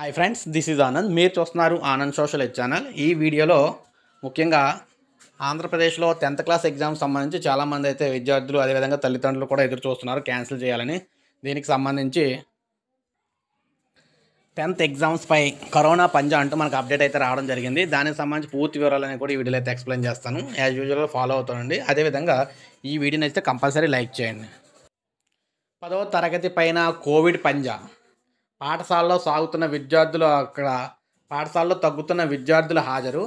hi friends this is Anand మీరు చూస్తున్నారు Anand social head channel ఈ వీడియోలో ముఖ్యంగా ఆంధ్రప్రదేశ్లో టెన్త్ క్లాస్ ఎగ్జామ్ సంబంధించి చాలామంది అయితే విద్యార్థులు అదేవిధంగా తల్లిదండ్రులు కూడా ఎదురు చూస్తున్నారు క్యాన్సిల్ చేయాలని దీనికి సంబంధించి టెన్త్ ఎగ్జామ్స్పై కరోనా పంజా అంటూ మనకు అప్డేట్ అయితే రావడం జరిగింది దానికి సంబంధించి పూర్తి వివరాలని కూడా ఈ వీడియోలో అయితే ఎక్స్ప్లెయిన్ చేస్తాను యాజ్ యూజువల్ ఫాలో అవుతానండి అదేవిధంగా ఈ వీడియోని అయితే కంపల్సరీ లైక్ చేయండి పదవ తరగతి పైన కోవిడ్ పంజా పాఠశాలలో సాగుతున్న విద్యార్థులు అక్కడ పాఠశాలలో తగ్గుతున్న విద్యార్థుల హాజరు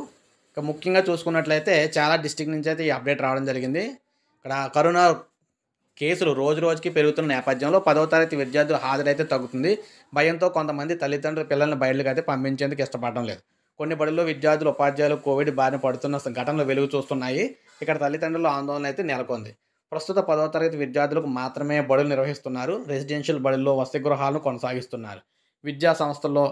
ఇక ముఖ్యంగా చూసుకున్నట్లయితే చాలా డిస్టిక్ నుంచి అయితే ఈ అప్డేట్ రావడం జరిగింది ఇక్కడ కరోనా కేసులు రోజు రోజుకి పెరుగుతున్న నేపథ్యంలో పదవ తరగతి విద్యార్థుల హాజరైతే తగ్గుతుంది భయంతో కొంతమంది తల్లిదండ్రులు పిల్లల్ని బయటకు అయితే పంపించేందుకు ఇష్టపడడం లేదు కొన్ని బడుల్లో విద్యార్థులు ఉపాధ్యాయులు కోవిడ్ బారిన పడుతున్న ఘటనలు వెలుగు చూస్తున్నాయి ఇక్కడ తల్లిదండ్రుల ఆందోళన అయితే నెలకొంది ప్రస్తుత పదవ తరగతి విద్యార్థులకు మాత్రమే బడులు నిర్వహిస్తున్నారు రెసిడెన్షియల్ బడుల్లో వసతి గృహాలను కొనసాగిస్తున్నారు విద్యా సంస్థల్లో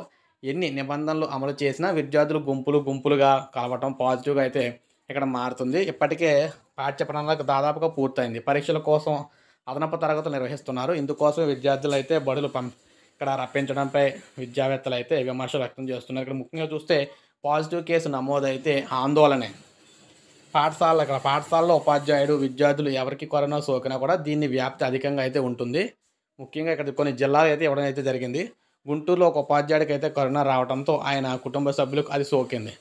ఎన్ని నిబంధనలు అమలు చేసినా విద్యార్థులు గుంపులు గుంపులుగా కలవటం పాజిటివ్గా అయితే ఇక్కడ మారుతుంది ఇప్పటికే పాఠ్య ప్రణాళిక దాదాపుగా పూర్తయింది పరీక్షల కోసం అదనపు తరగతులు నిర్వహిస్తున్నారు ఇందుకోసం విద్యార్థులు అయితే బడులు పం ఇక్కడ రప్పించడంపై విద్యావేత్తలు అయితే విమర్శలు వ్యక్తం చేస్తున్నారు ఇక్కడ ముఖ్యంగా చూస్తే పాజిటివ్ కేసు నమోదైతే ఆందోళనే పాఠశాలలు అక్కడ పాఠశాలలో ఉపాధ్యాయుడు విద్యార్థులు ఎవరికి కరోనా సోకినా కూడా దీన్ని వ్యాప్తి అధికంగా అయితే ఉంటుంది ముఖ్యంగా ఇక్కడ కొన్ని జిల్లాలు అయితే ఇవ్వడం అయితే జరిగింది గుంటూరులో ఒక ఉపాధ్యాయుడికి అయితే కరోనా రావడంతో ఆయన కుటుంబ సభ్యులకు అది సోకింది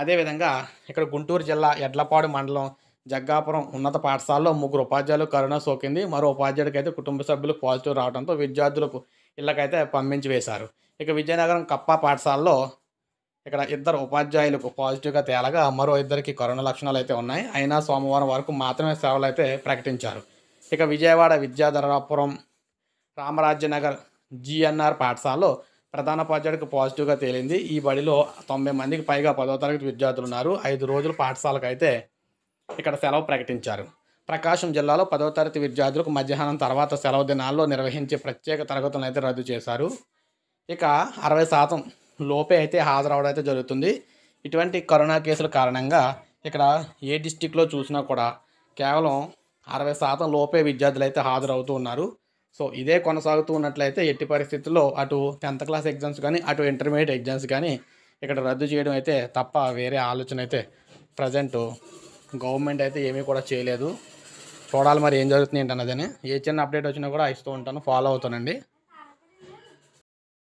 అదేవిధంగా ఇక్కడ గుంటూరు జిల్లా ఎడ్లపాడు మండలం జగ్గాపురం ఉన్నత పాఠశాలలో ముగ్గురు ఉపాధ్యాయులు కరోనా సోకింది మరో ఉపాధ్యాయుడికి అయితే కుటుంబ సభ్యులు పాజిటివ్ రావడంతో విద్యార్థులకు ఇళ్ళకైతే పంపించి వేశారు ఇక విజయనగరం కప్ప పాఠశాలలో ఇక్కడ ఇద్దరు ఉపాధ్యాయులకు పాజిటివ్గా తేలగా మరో ఇద్దరికి కరోనా లక్షణాలు అయితే ఉన్నాయి అయినా సోమవారం వరకు మాత్రమే సేవలు అయితే ప్రకటించారు ఇక విజయవాడ విద్యాధరాపురం రామరాజ్యనగర్ జిఎన్ఆర్ పాఠశాలలో ప్రధాన ప్రధానోపాధ్యాయుడికి పాజిటివ్గా తేలింది ఈ బడిలో తొంభై మందికి పైగా పదో తరగతి విద్యార్థులు ఉన్నారు ఐదు రోజులు పాఠశాలకు అయితే ఇక్కడ సెలవు ప్రకటించారు ప్రకాశం జిల్లాలో పదో తరగతి విద్యార్థులకు మధ్యాహ్నం తర్వాత సెలవు దినాల్లో నిర్వహించే ప్రత్యేక తరగతులను అయితే రద్దు చేశారు ఇక అరవై శాతం లోపే అయితే హాజరవడం అయితే జరుగుతుంది ఇటువంటి కరోనా కేసుల కారణంగా ఇక్కడ ఏ డిస్టిక్లో చూసినా కూడా కేవలం అరవై శాతం లోపే విద్యార్థులు అయితే హాజరవుతూ ఉన్నారు సో ఇదే కొనసాగుతూ ఉన్నట్లయితే ఎట్టి పరిస్థితుల్లో అటు టెన్త్ క్లాస్ ఎగ్జామ్స్ కానీ అటు ఇంటర్మీడియట్ ఎగ్జామ్స్ కానీ ఇక్కడ రద్దు చేయడం అయితే తప్ప వేరే ఆలోచన అయితే ప్రజెంట్ గవర్నమెంట్ అయితే ఏమీ కూడా చేయలేదు చూడాలి మరి ఏం జరుగుతుంది ఏంటన్నదని ఏ చిన్న అప్డేట్ వచ్చినా కూడా ఇస్తూ ఉంటాను ఫాలో అవుతానండి